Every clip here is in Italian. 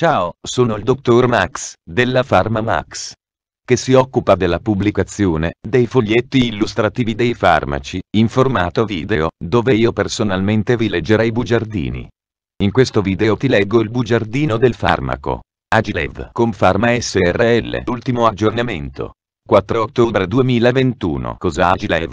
Ciao, sono il dottor Max, della Pharma Max che si occupa della pubblicazione dei foglietti illustrativi dei farmaci, in formato video, dove io personalmente vi leggerei i bugiardini. In questo video ti leggo il bugiardino del farmaco. Agilev con Pharma SRL Ultimo aggiornamento. 4 ottobre 2021 Cosa Agilev?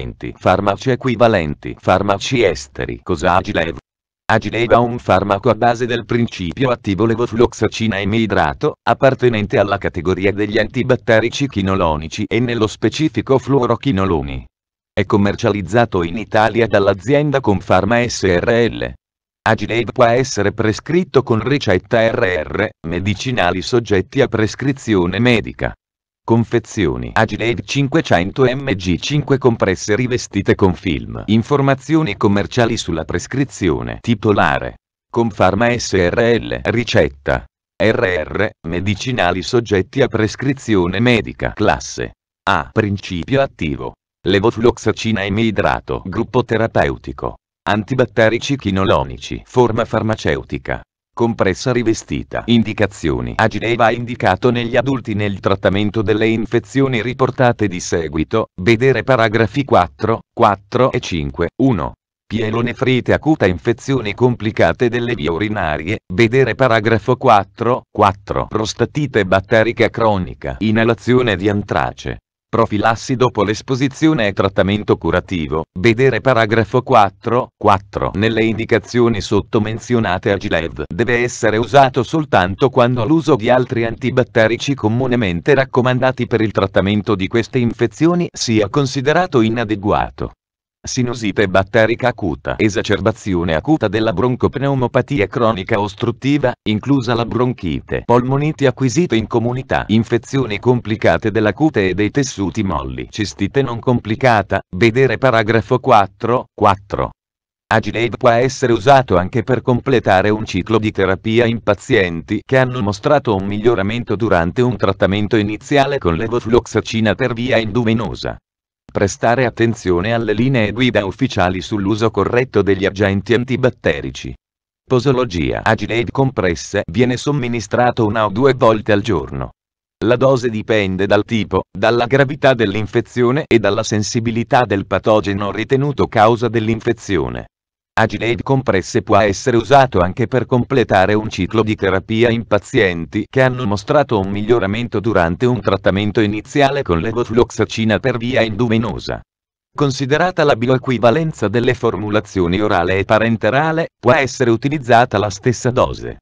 equivalenti, farmaci equivalenti, farmaci esteri. Cosa Agilev? Agilev è un farmaco a base del principio attivo levofloxacina emidrato, appartenente alla categoria degli antibatterici chinolonici e nello specifico fluorochinoloni. È commercializzato in Italia dall'azienda Confarma SRL. Agilev può essere prescritto con ricetta RR, medicinali soggetti a prescrizione medica. Confezioni Agilade 500 mg 5 compresse rivestite con film. Informazioni commerciali sulla prescrizione. Titolare. Confarma SRL. Ricetta. RR. Medicinali soggetti a prescrizione medica. Classe. A. Principio attivo. Levofloxacina emidrato. Gruppo terapeutico. Antibatterici chinolonici. Forma farmaceutica compressa rivestita. Indicazioni. Agineva è indicato negli adulti nel trattamento delle infezioni riportate di seguito, vedere paragrafi 4, 4 e 5, 1. Pielonefrite acuta infezioni complicate delle vie urinarie, vedere paragrafo 4, 4. Prostatite batterica cronica. Inalazione di antrace. Profilassi dopo l'esposizione e trattamento curativo, vedere paragrafo 4, 4. Nelle indicazioni sottomenzionate a Gilev deve essere usato soltanto quando l'uso di altri antibatterici comunemente raccomandati per il trattamento di queste infezioni sia considerato inadeguato. Sinusite batterica acuta Esacerbazione acuta della broncopneumopatia cronica ostruttiva, inclusa la bronchite Polmoniti acquisite in comunità Infezioni complicate della cute e dei tessuti molli Cistite non complicata, vedere paragrafo 4, 4. Agileid può essere usato anche per completare un ciclo di terapia in pazienti che hanno mostrato un miglioramento durante un trattamento iniziale con levofloxacina per via endovenosa prestare attenzione alle linee guida ufficiali sull'uso corretto degli agenti antibatterici. Posologia agile ed compresse viene somministrato una o due volte al giorno. La dose dipende dal tipo, dalla gravità dell'infezione e dalla sensibilità del patogeno ritenuto causa dell'infezione. Agilade compresse può essere usato anche per completare un ciclo di terapia in pazienti che hanno mostrato un miglioramento durante un trattamento iniziale con l'evofloxacina per via indumenosa. Considerata la bioequivalenza delle formulazioni orale e parenterale, può essere utilizzata la stessa dose.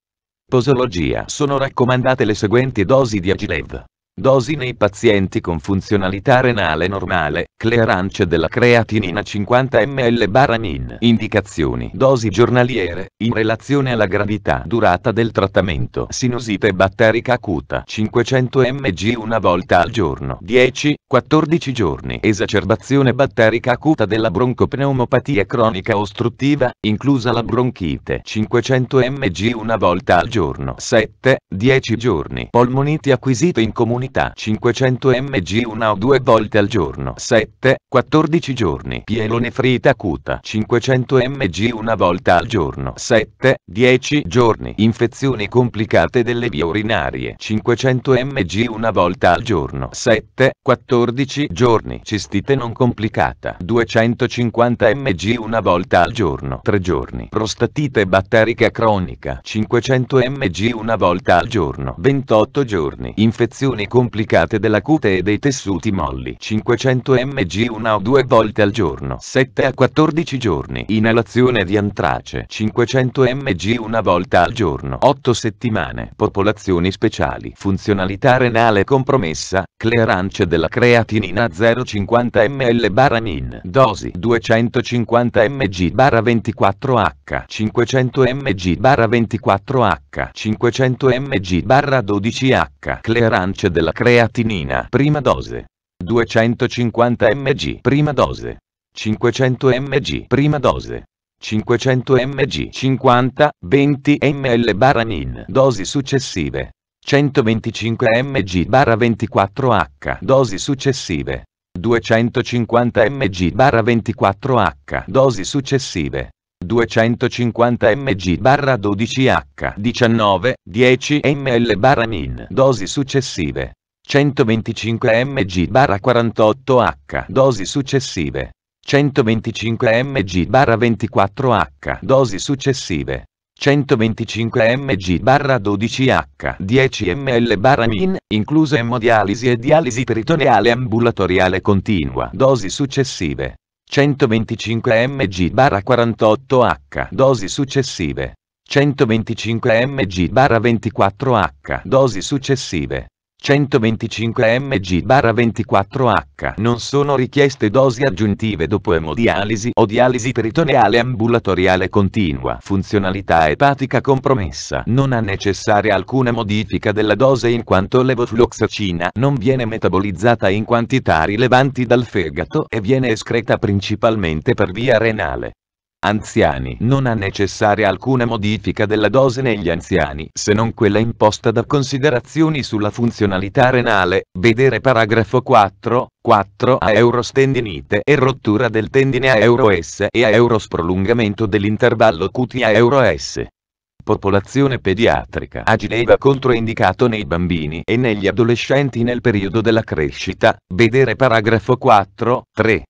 Posologia Sono raccomandate le seguenti dosi di Agilev. Dosi nei pazienti con funzionalità renale normale, clearance della creatinina 50 ml baranin. Indicazioni. Dosi giornaliere, in relazione alla gravità. Durata del trattamento. Sinusite batterica acuta. 500 mg una volta al giorno. 10. 14 giorni esacerbazione batterica acuta della broncopneumopatia cronica ostruttiva, inclusa la bronchite 500 mg una volta al giorno 7, 10 giorni polmoniti acquisite in comunità 500 mg una o due volte al giorno 7, 14 giorni pielonefrita acuta 500 mg una volta al giorno 7, 10 giorni infezioni complicate delle vie urinarie 500 mg una volta al giorno 7, 14 14 giorni. Cistite non complicata. 250 mg una volta al giorno. 3 giorni. Prostatite batterica cronica. 500 mg una volta al giorno. 28 giorni. Infezioni complicate della cute e dei tessuti molli. 500 mg una o due volte al giorno. 7 a 14 giorni. Inalazione di antrace. 500 mg una volta al giorno. 8 settimane. Popolazioni speciali. Funzionalità renale compromessa. Clearance della crema creatinina 0,50 ml barra min dosi 250 mg barra 24h 500 mg barra 24h 500 mg barra 12h clearance della creatinina prima dose 250 mg prima dose 500 mg prima dose 500 mg 50, 20 ml barra min dosi successive 125 mg/24h. barra Dosi successive. 250 mg/24h. barra Dosi successive. 250 mg/12h. barra 19, 10 ml/min. barra Dosi successive. 125 mg/48h. barra Dosi successive. 125 mg/24h. barra Dosi successive. 125 mg 12h 10 ml min, incluso emodialisi e dialisi peritoneale ambulatoriale continua. Dosi successive. 125 mg 48h dosi successive. 125 mg 24h dosi successive. 125 mg-24h non sono richieste dosi aggiuntive dopo emodialisi o dialisi peritoneale ambulatoriale continua. Funzionalità epatica compromessa. Non è necessaria alcuna modifica della dose in quanto l'evofluoxacina non viene metabolizzata in quantità rilevanti dal fegato e viene escreta principalmente per via renale. Anziani non è necessaria alcuna modifica della dose negli anziani se non quella imposta da considerazioni sulla funzionalità renale, vedere paragrafo 4, 4 a eurostendinite e rottura del tendine a euro S e a euro sprolungamento dell'intervallo QT a euro S. Popolazione pediatrica a Ginevra controindicato nei bambini e negli adolescenti nel periodo della crescita, vedere paragrafo 4, 3.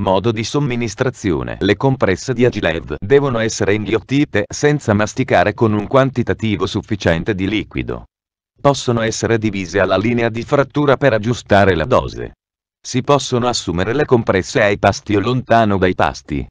Modo di somministrazione. Le compresse di Agilev devono essere inghiottite senza masticare con un quantitativo sufficiente di liquido. Possono essere divise alla linea di frattura per aggiustare la dose. Si possono assumere le compresse ai pasti o lontano dai pasti,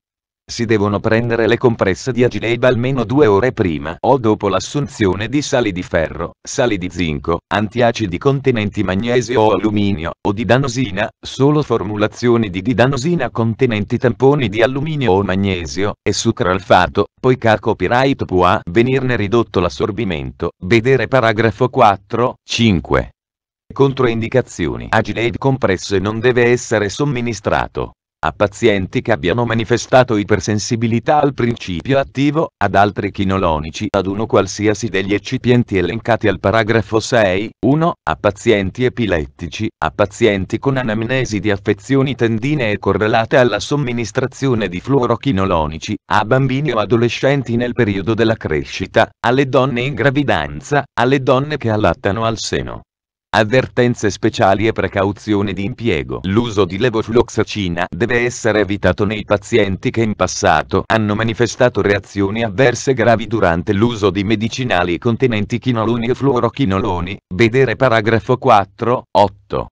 si devono prendere le compresse di Agileib almeno due ore prima o dopo l'assunzione di sali di ferro, sali di zinco, antiacidi contenenti magnesio o alluminio, o didanosina, solo formulazioni di didanosina contenenti tamponi di alluminio o magnesio, e sucralfato, poiché a copyright può venirne ridotto l'assorbimento, vedere paragrafo 4, 5. Controindicazioni Agileid e non deve essere somministrato a pazienti che abbiano manifestato ipersensibilità al principio attivo, ad altri chinolonici ad uno qualsiasi degli eccipienti elencati al paragrafo 6, 1, a pazienti epilettici, a pazienti con anamnesi di affezioni tendinee correlate alla somministrazione di fluorochinolonici, a bambini o adolescenti nel periodo della crescita, alle donne in gravidanza, alle donne che allattano al seno. Avvertenze speciali e precauzione di impiego. L'uso di levofloxacina deve essere evitato nei pazienti che in passato hanno manifestato reazioni avverse gravi durante l'uso di medicinali contenenti chinoloni e fluorochinoloni, vedere paragrafo 4, 8.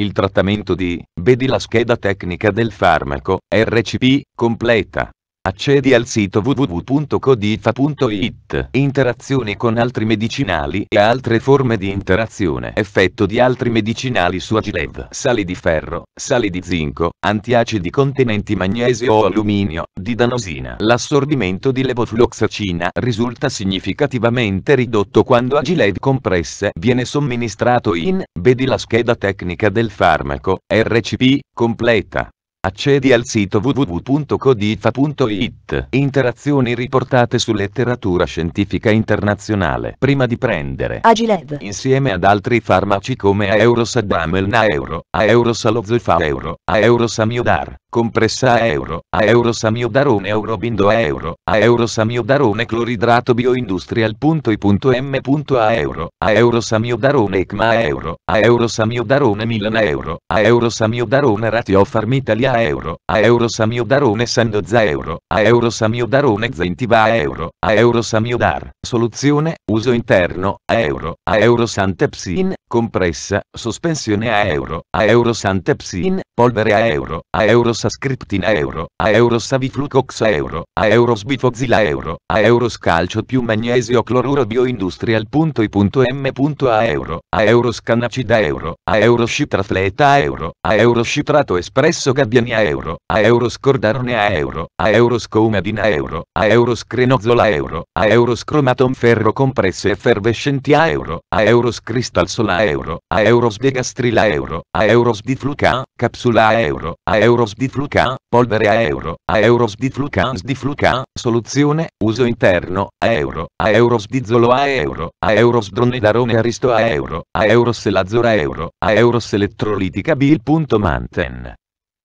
Il trattamento di, vedi la scheda tecnica del farmaco, RCP, completa. Accedi al sito www.codifa.it. Interazioni con altri medicinali e altre forme di interazione. Effetto di altri medicinali su Agilev. Sali di ferro, sali di zinco, antiacidi contenenti magnesio o alluminio, didanosina. L'assorbimento di levofloxacina risulta significativamente ridotto quando Agilev compresse viene somministrato in, vedi la scheda tecnica del farmaco, RCP, completa. Accedi al sito www.codifa.it. Interazioni riportate su letteratura scientifica internazionale. Prima di prendere Agilev insieme ad altri farmaci come Aerosadamel Naeuro, Aerosalozolfa Euro, Aerosamidar, compressa a euro, a euro samiodarone eurobindo a euro, a euro samiodarone cloridrato bioindustrial.i.m. a euro, a euro samiodarone ECMA a euro, a euro samiodarone Milan a euro, a euro samiodarone Ratiofarm Italia a euro, a euro samiodarone Sandozza euro, a euro samiodarone Zentiva a euro, a euro samiodar, soluzione, uso interno, a euro, a euro santepsin, compressa, sospensione a euro, a euro santepsin, polvere a euro, a euro a scriptina Euro, a Euros Aviflucox Euro, a euro Bifozila Euro, a euro scalcio più Magnesio Cloruro Bioindustrial.i.m. a Euro, a Euros Cannacida Euro, a Euros Citrafleta Euro, a euro scitrato Espresso Gabbiania Euro, a Euros Cordaronea Euro, a Euros Coumadina Euro, a euro screnozola Euro, a euro scromaton Ferro Compresse Effervescenti a Euro, a euro Euros Cristalsola Euro, a euro Degastrila Euro, a euro di Fluca, a Euro, a Euros di fluca, polvere a euro, a euros di flucans di fluca, soluzione, uso interno, a euro, a euros di zolo a euro, a euros dronedarone aristo a euro, a euros lazora euro, a euros elettrolitica bil.manten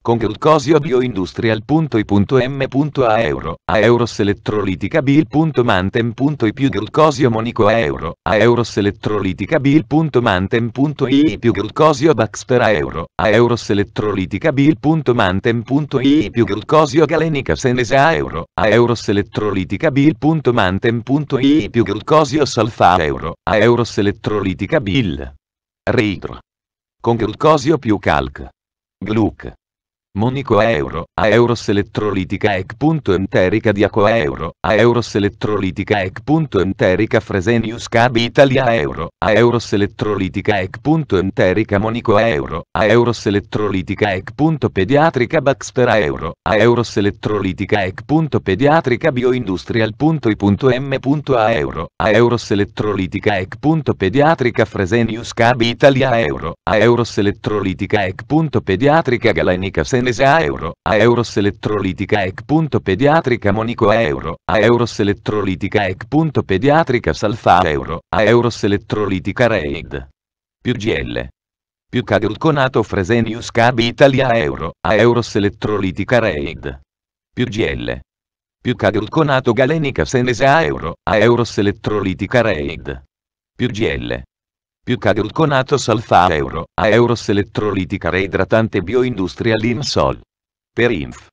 con Glucosio Bioindustrial.i.m. a euro, a Euros Elettrolitica Bil.mantem.i più Glucosio Monico a euro, a Euros Elettrolitica Bil.mantem.i più Glucosio Baxter a euro, a Euros Elettrolitica Bil.mantem.i più Glucosio Galenica Senesa a euro, a Euros Elettrolitica Bil.mantem.i più Glucosio Salfa a euro, a Euros Elettrolitica Bil. Reidro. Con Glucosio più Calc. Gluc. Monico a euro, a euros elettrolitica ec.enterica diaco a euro, a euros elettrolitica ec enterica fresenius cabi italia euro, a euros elettrolitica ec enterica monico a euro, a euros elettrolitica ec.pediatrica baxper a euro, a euros elettrolitica ec pediatrica ec.pediatrica bioindustrial.i.m. a euro, a euros elettrolitica ec pediatrica fresenius cabi italia euro, a euros elettrolitica ec pediatrica galenica sen Farnese a euro, a euros elettrolitica ec. Pediatrica Monico a euro, a euros elettrolitica ec. Pediatrica Salfa a euro, a euros elettrolitica Raid. Più GL. Più cadulconato Fresenius Cab Italia a euro, a euros elettrolitica Raid. Più GL. Più cadulconato Galenica Senese a euro, a euros elettrolitica Raid. Più GL più carurconato salfa euro, a euros elettrolitica reidratante bioindustria linsol. Per inf.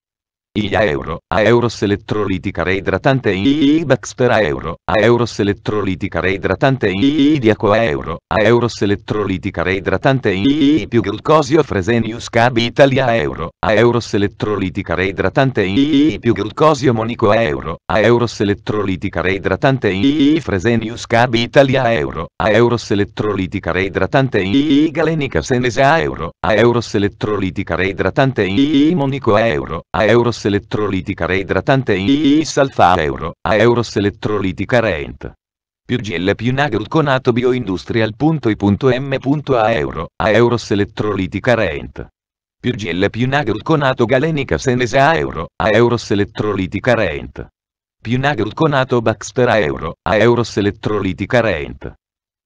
IA Euro, A Euros elettrolitica reidratante in II Baxter A Euro, A Euros elettrolitica reidratante in II Diaco A Euro, A Euros elettrolitica reidratante in II più glucosio Fresenius Cab Italia A Euro, A Euros elettrolitica reidratante in II più glucosio Monico A Euro, A Euros elettrolitica reidratante in II Fresenius Cab Italia A Euro, A Euros elettrolitica reidratante in II Galenica Senese A Euro, A Euros elettrolitica reidratante in II Monico A Euro, A Euros Euros elettrolitica reidratante IIS alfa euro a Euros elettrolitica reint. Più gel più nagel conato bioindustrial.i.m.a euro a Euros elettrolitica reint. Più gel più nagel conato galenica senese a euro a Euros elettrolitica reint. Più nagel conato baxter a euro a Euros elettrolitica reint.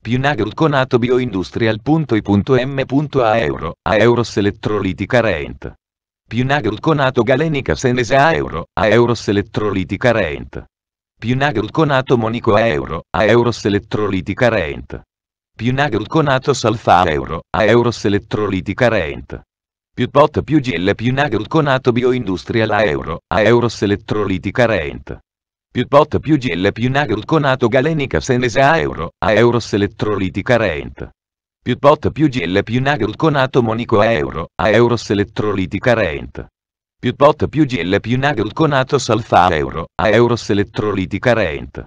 Piunagel conato bioindustrial.i.m.a euro a Euros elettrolitica rent. Più Pinagluconato galenica senese a euro, a euros elettrolitica rent. Più Pinagluconato monico a euro, a euros elettrolitica rent. Più Pinagluconato salfa a euro, a euros elettrolitica rent. Più pot più gel pinagluconato bioindustrial a euro, a euros elettrolitica rent. Più pot più gel pinagluconato galenica senese a euro, a euros elettrolitica rent più pot più gel più nagel con atomo nico a euro, a euros elettrolitica rent. Più pot più gel più nagel con atos alfa a euro, a euros elettrolitica rent.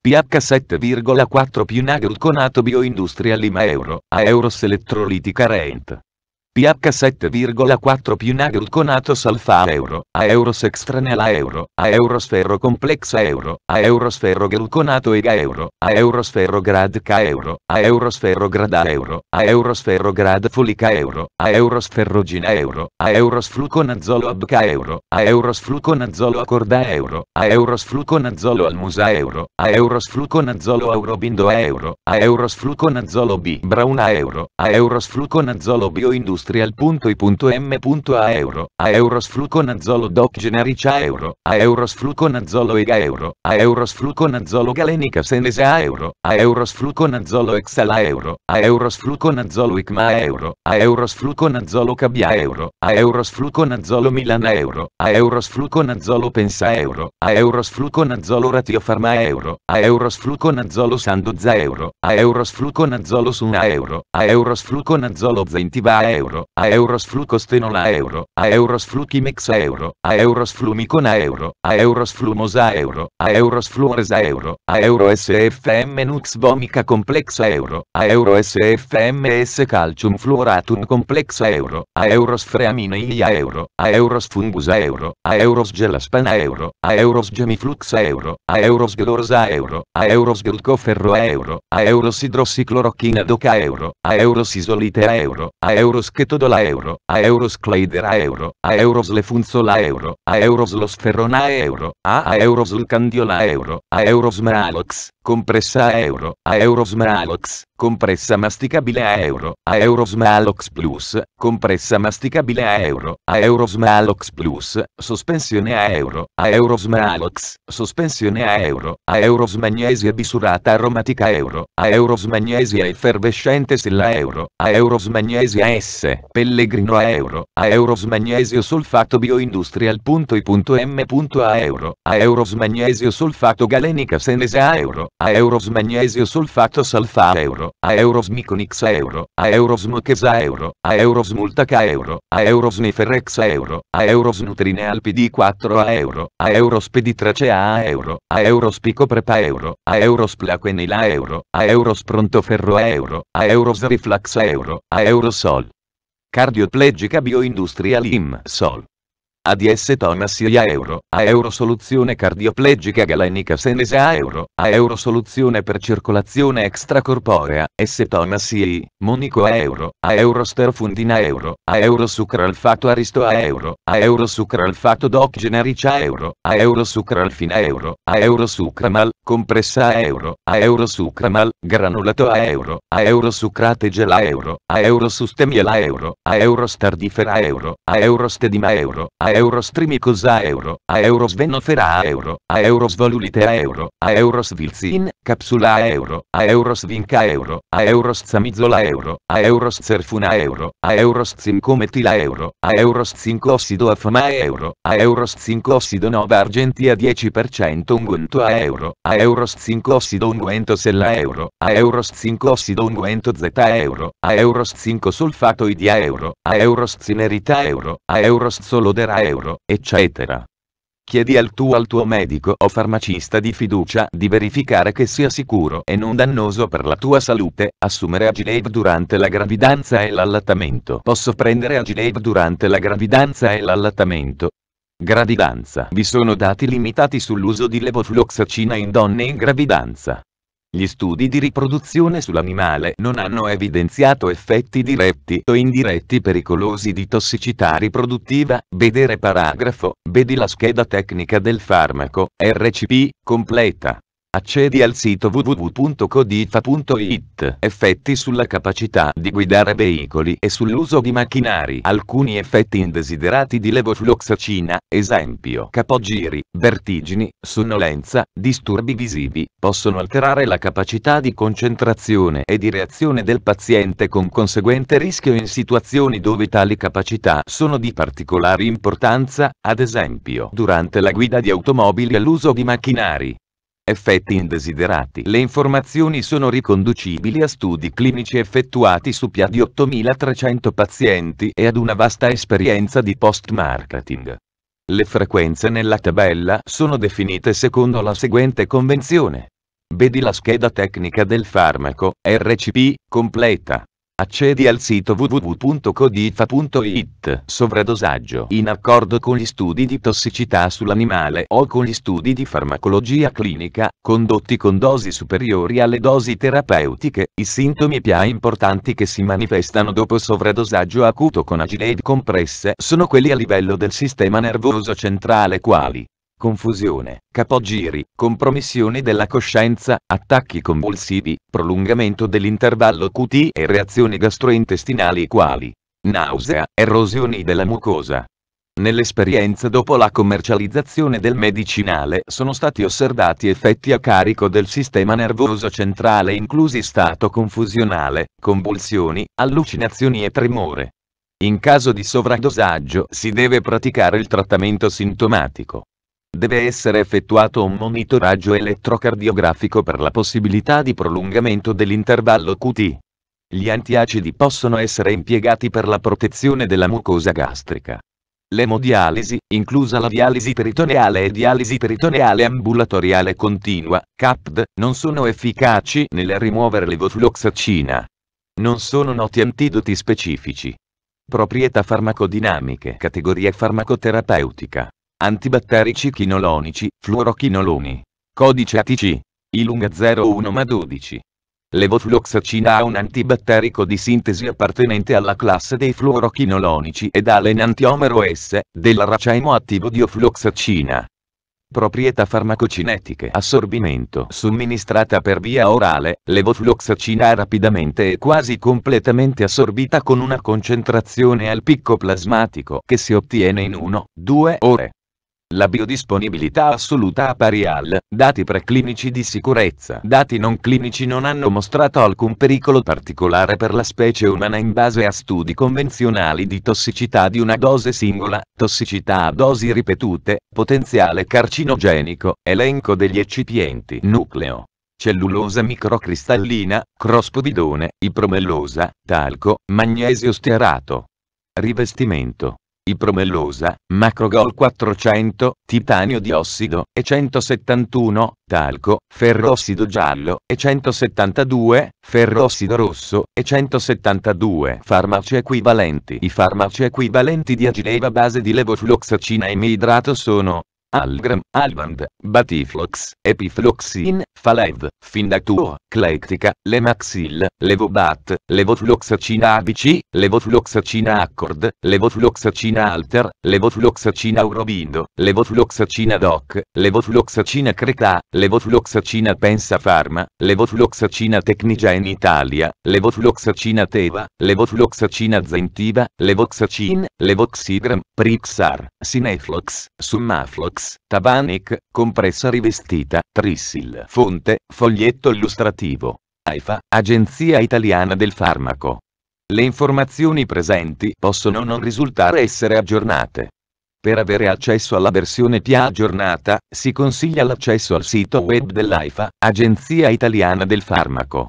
PH 7,4 più nagel con ato bioindustria lima euro, a euros elettrolitica rent. PH7,4 più naglconatos alfa euro, a euros eurosextranela euro, a eurosferro complexa euro, a eurosferro gluconato ega euro, a eurosferro grad k euro, a eurosferro grada euro, a eurosferro grad folica euro, a eurosferrogina euro, a eurosfluconazolo abca euro, a eurosfluconazolo corda euro, a eurosfluconazolo almusa euro, a eurosfluconazolo aurobindo euro, a eurosfluconazolo b brauna euro, a eurosfluconazolo bioindustria industrial.i.m.a euro, a euros fluconazzolo doc generica euro, a euros fluconazzolo ega euro, a euros fluconazzolo galenica senesa a euro, a euros fluconazzolo exala euro, a euros fluconazzolo icma euro, a euros fluconazzolo cabia euro, a euros fluconazzolo milana euro, a euros fluconazzolo pensa euro, a euros fluconazzolo ratiofarma euro, a euros fluconazzolo sanduzza euro, a euros fluconazzolo suna euro, a euros fluconazzolo zentiva euro euro, a euros flu costenola euro, a euros flu chimex a euro, a euros flu micona euro, a euros flu mosa euro, a euros flu euro, a euro sfm nux vomica complexa euro, a euro sfms calcium fluoratum complexa euro, a euros freamine ia euro, a euros fungusa euro, a euros gelaspana euro, a euros gemifluxa euro, a euros glorsa euro, a euros glucoferro euro, a euros idrossiclorochina doca euro, a euros isolite euro, a euros che todo euro, a euros cleider a euro, a Euro le funzo euro, a Euro los ferrona euro, a Euro euros il euro, a Euro malox, compressa a euro, a Euro malox, compressa masticabile a euro, a Euro malox plus, compressa masticabile a euro, a Euro malox plus, sospensione a euro, a Euro malox, sospensione a euro, a Euro Smagnesia bisurata aromatica euro, a Euro Smagnesia effervescente sella euro, a Euro Smagnesia S Corte, Pellegrino a Euro, a Euros Magnesio Solfato Bioindustrial.i.m. a Euro, a Euros Magnesio Solfato Galenica Senese a Euro, a Euros Magnesio Solfato Salfa a Euro, a Euros Miconix a Euro, a Euros Mochesa a Euro, a Euros Multaca a Euro, a Euros Neferrex a Euro, a Euros Nutrine Alpidi 4 a Euro, a Euros Peditracea a Euro, a Euros Pico Prepa a Euro, a Euros Plaquenil a Euro, a Euros Prontoferro a Euro, a Euros Riflax a Euro, a Eurosol. Cardioplegica Bioindustrial IM Sol. ADS Thomas a euro, a euro soluzione cardioplegica galenica senese a euro, a euro soluzione per circolazione extracorporea, S Thomas I, monico a euro, a euro sterfundina euro, a euro sucralfato aristo a euro, a euro sucralfato doc generica a euro, a euro sucralfina euro, a euro sucramal, compressa a euro, a euro su cramal, granulato a euro, a euro su crategel a euro, a euro su a euro, a euro stardifera a euro, a euro stedima euro, a euro strimicosa a euro, a euro svenofera a euro, a euro svolulite a euro, a euro svilzin, capsula a euro, a euro svinca a euro, a euro samizola euro, a euro zerfuna euro, a euro zincometila euro, a euro zincossido afama euro, a euro zincossido nova argentia 10% un a euro, a euros 5 ossido unguento sella euro, a euros 5 ossido unguento z euro, a euros 5 sulfato idia euro, a euros zinerita euro, a euros solodera euro, eccetera. Chiedi al tuo, al tuo medico o farmacista di fiducia di verificare che sia sicuro e non dannoso per la tua salute assumere Agilave durante la gravidanza e l'allattamento. Posso prendere Agilave durante la gravidanza e l'allattamento Gravidanza. Vi sono dati limitati sull'uso di levofloxacina in donne in gravidanza. Gli studi di riproduzione sull'animale non hanno evidenziato effetti diretti o indiretti pericolosi di tossicità riproduttiva, vedere paragrafo, vedi la scheda tecnica del farmaco, RCP, completa. Accedi al sito www.codifa.it. Effetti sulla capacità di guidare veicoli e sull'uso di macchinari. Alcuni effetti indesiderati di levofloxacina, esempio capogiri, vertigini, sonnolenza, disturbi visivi, possono alterare la capacità di concentrazione e di reazione del paziente con conseguente rischio in situazioni dove tali capacità sono di particolare importanza, ad esempio durante la guida di automobili e l'uso di macchinari. Effetti indesiderati. Le informazioni sono riconducibili a studi clinici effettuati su più di 8.300 pazienti e ad una vasta esperienza di post-marketing. Le frequenze nella tabella sono definite secondo la seguente convenzione. Vedi la scheda tecnica del farmaco, RCP, completa. Accedi al sito www.codifa.it. Sovradosaggio in accordo con gli studi di tossicità sull'animale o con gli studi di farmacologia clinica, condotti con dosi superiori alle dosi terapeutiche, i sintomi PA importanti che si manifestano dopo sovradosaggio acuto con agile ed compresse sono quelli a livello del sistema nervoso centrale quali confusione, capogiri, compromissione della coscienza, attacchi convulsivi, prolungamento dell'intervallo QT e reazioni gastrointestinali quali nausea, erosioni della mucosa. Nell'esperienza dopo la commercializzazione del medicinale sono stati osservati effetti a carico del sistema nervoso centrale inclusi stato confusionale, convulsioni, allucinazioni e tremore. In caso di sovradosaggio si deve praticare il trattamento sintomatico deve essere effettuato un monitoraggio elettrocardiografico per la possibilità di prolungamento dell'intervallo QT. Gli antiacidi possono essere impiegati per la protezione della mucosa gastrica. L'emodialisi, inclusa la dialisi peritoneale e dialisi peritoneale ambulatoriale continua, CAPD, non sono efficaci nel rimuovere l'evofloxacina. Non sono noti antidoti specifici. Proprietà farmacodinamiche Categoria farmacoterapeutica antibatterici chinolonici, fluorochinoloni. Codice ATC. Ilunga 01 MA 12. Levofloxacina ha un antibatterico di sintesi appartenente alla classe dei fluorochinolonici ed ha l'enantiomero S, del racemo attivo di ofloxacina. Proprietà farmacocinetiche Assorbimento Somministrata per via orale, levofloxacina è rapidamente e quasi completamente assorbita con una concentrazione al picco plasmatico che si ottiene in 1-2 ore. La biodisponibilità assoluta pari al, dati preclinici di sicurezza. Dati non clinici non hanno mostrato alcun pericolo particolare per la specie umana in base a studi convenzionali di tossicità di una dose singola, tossicità a dosi ripetute, potenziale carcinogenico, elenco degli eccipienti. Nucleo. Cellulosa microcristallina, crospodidone, ipromellosa, talco, magnesio stearato. Rivestimento ipromellosa, macrogol 400, titanio diossido, e 171, talco, ferrossido giallo, e 172, ferrossido rosso, e 172 farmaci equivalenti. I farmaci equivalenti di agileva base di levofloxacina e miidrato sono Algram, Alband, Batiflox, Epifloxin, Falev, Findatur, Clectica, Lemaxil, Levobat, Levofloxacina ABC, Levofloxacina Accord, Levofloxacina Alter, Levofloxacina Urobindo, Levofloxacina Doc, Levofloxacina Creta, Levofloxacina Pensa Pharma, Tecnica in Italia, Levofloxacina Teva, Levofloxacina Zentiva, Levoxacin, Levoxigram, Prixar, Cineflux, Summaflux, Felix, compressa rivestita, Trissil. Fonte, foglietto illustrativo. AIFA, Agenzia Italiana del Farmaco. Le informazioni presenti possono non risultare essere aggiornate. Per avere accesso alla versione PA aggiornata, si consiglia l'accesso al sito web dell'AIFA, Agenzia Italiana del Farmaco.